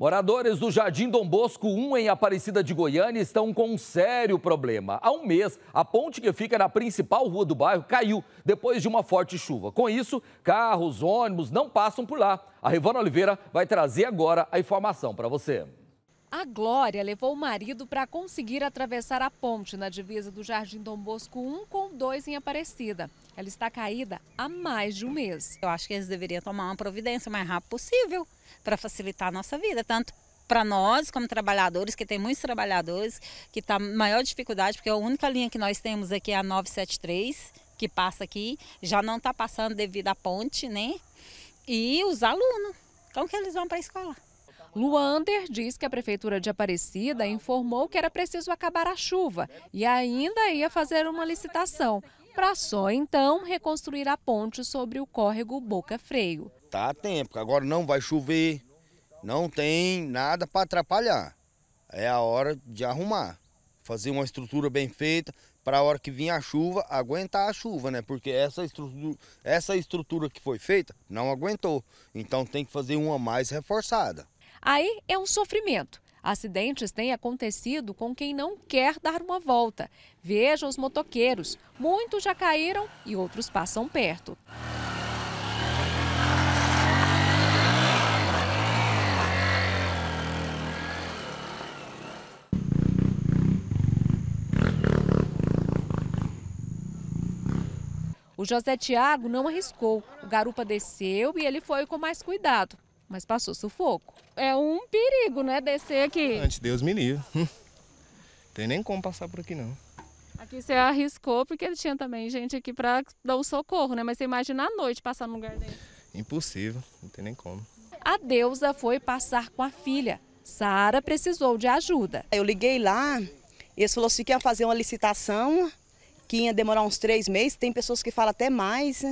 Moradores do Jardim Dom Bosco 1 em Aparecida de Goiânia estão com um sério problema. Há um mês, a ponte que fica na principal rua do bairro caiu depois de uma forte chuva. Com isso, carros, ônibus não passam por lá. A Rivana Oliveira vai trazer agora a informação para você. A Glória levou o marido para conseguir atravessar a ponte na divisa do Jardim Dom Bosco 1 com 2 em Aparecida. Ela está caída há mais de um mês. Eu acho que eles deveriam tomar uma providência o mais rápido possível para facilitar a nossa vida, tanto para nós, como trabalhadores, que tem muitos trabalhadores, que está maior dificuldade, porque a única linha que nós temos aqui é a 973, que passa aqui, já não está passando devido à ponte, né? E os alunos, como que eles vão para a escola? Luander diz que a Prefeitura de Aparecida informou que era preciso acabar a chuva e ainda ia fazer uma licitação para só então reconstruir a ponte sobre o córrego Boca Freio. Tá a tempo, agora não vai chover, não tem nada para atrapalhar. É a hora de arrumar, fazer uma estrutura bem feita para a hora que vir a chuva, aguentar a chuva, né? Porque essa estrutura, essa estrutura que foi feita não aguentou. Então tem que fazer uma mais reforçada. Aí é um sofrimento. Acidentes têm acontecido com quem não quer dar uma volta. Veja os motoqueiros. Muitos já caíram e outros passam perto. O José Tiago não arriscou. O garupa desceu e ele foi com mais cuidado mas passou sufoco. É um perigo, né, descer aqui. Antes Deus me livre. Hum. Tem nem como passar por aqui não. Aqui você arriscou porque tinha também gente aqui para dar o socorro, né? Mas você imagina a noite passar num lugar desse. Impossível, não tem nem como. A deusa foi passar com a filha. Sara precisou de ajuda. Eu liguei lá, eles falaram assim que ia fazer uma licitação, que ia demorar uns três meses. Tem pessoas que falam até mais,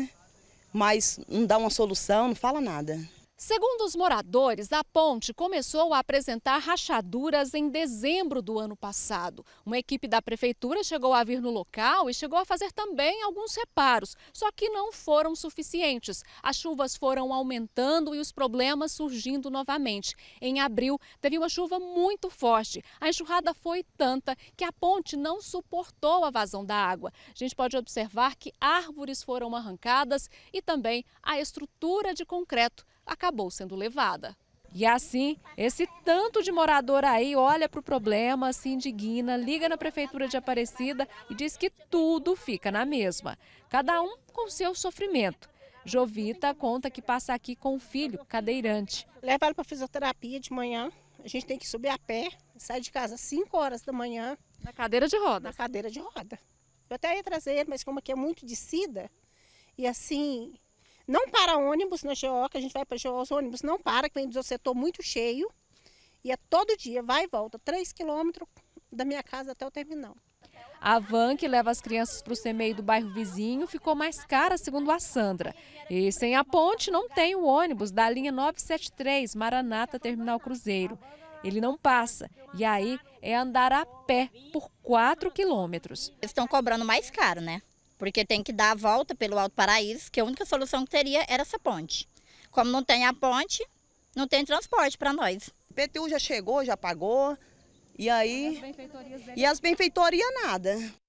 mas não dá uma solução, não fala nada. Segundo os moradores, a ponte começou a apresentar rachaduras em dezembro do ano passado. Uma equipe da prefeitura chegou a vir no local e chegou a fazer também alguns reparos, só que não foram suficientes. As chuvas foram aumentando e os problemas surgindo novamente. Em abril, teve uma chuva muito forte. A enxurrada foi tanta que a ponte não suportou a vazão da água. A gente pode observar que árvores foram arrancadas e também a estrutura de concreto acabou sendo levada. E assim, esse tanto de morador aí olha para o problema, se indigna, liga na Prefeitura de Aparecida e diz que tudo fica na mesma. Cada um com seu sofrimento. Jovita conta que passa aqui com o filho cadeirante. Leva ele para fisioterapia de manhã. A gente tem que subir a pé, sai de casa às 5 horas da manhã. Na cadeira de roda? Na cadeira de roda. Eu até ia trazer ele, mas como aqui é muito de sida, e assim, não para ônibus na GO, que a gente vai para a GO, os ônibus não para, que vem do setor muito cheio. E é todo dia, vai e volta, 3 quilômetros da minha casa até o terminal. A van que leva as crianças para o CMEI do bairro vizinho ficou mais cara, segundo a Sandra. E sem a ponte não tem o ônibus da linha 973 Maranata Terminal Cruzeiro. Ele não passa. E aí é andar a pé por 4 quilômetros. Eles estão cobrando mais caro, né? porque tem que dar a volta pelo Alto Paraíso, que a única solução que teria era essa ponte. Como não tem a ponte, não tem transporte para nós. O PTU já chegou, já pagou, e aí... E as benfeitorias, e as benfeitorias nada.